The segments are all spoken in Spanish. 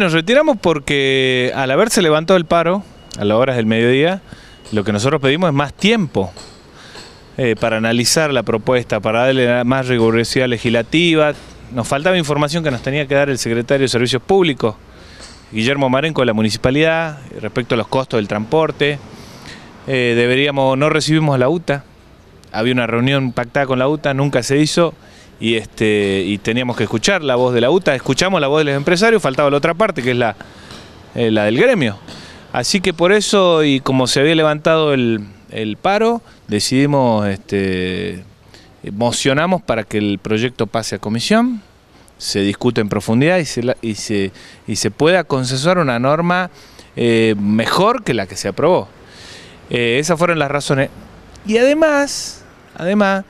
Nos retiramos porque al haberse levantado el paro a las horas del mediodía, lo que nosotros pedimos es más tiempo eh, para analizar la propuesta, para darle más rigurosidad legislativa. Nos faltaba información que nos tenía que dar el secretario de Servicios Públicos, Guillermo Marenco de la Municipalidad, respecto a los costos del transporte. Eh, deberíamos, no recibimos la UTA, había una reunión pactada con la UTA, nunca se hizo y, este, y teníamos que escuchar la voz de la UTA, escuchamos la voz de los empresarios, faltaba la otra parte que es la, eh, del gremio. Así que por eso, y como se había levantado el, paro, decidimos, este, mocionamos para que el proyecto pase a comisión, se discute en profundidad y se, y se, y se pueda consensuar una norma eh, mejor que la que se aprobó. Eh, esas fueron las razones. Y además, además,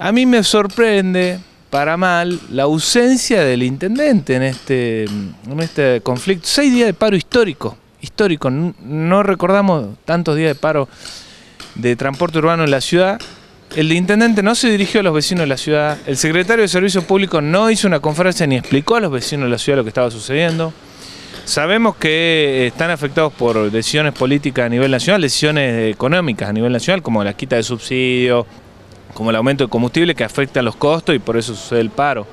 a mí me sorprende, para mal, la ausencia del intendente en este, en este conflicto. Seis días de paro histórico, histórico. No recordamos tantos días de paro de transporte urbano en la ciudad. El intendente no se dirigió a los vecinos de la ciudad, el secretario de Servicios Públicos no hizo una conferencia ni explicó a los vecinos de la ciudad lo que estaba sucediendo. Sabemos que eh, están afectados por decisiones políticas a nivel nacional, decisiones económicas a nivel nacional, como la quita de subsidios, como el aumento de combustible que afecta a los costos y por eso sucede el paro.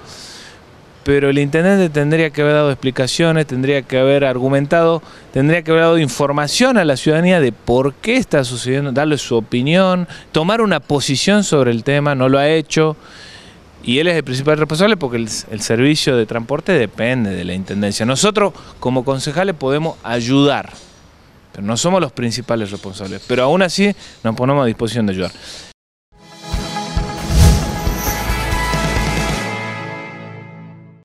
Pero el intendente tendría que haber dado explicaciones, tendría que haber argumentado, tendría que haber dado información a la ciudadanía de por qué está sucediendo, darle su opinión, tomar una posición sobre el tema, no lo ha hecho. Y él es el principal responsable porque el, servicio de transporte depende de la Intendencia. Nosotros como concejales podemos ayudar, pero no somos los principales responsables. Pero aún así nos ponemos a disposición de ayudar.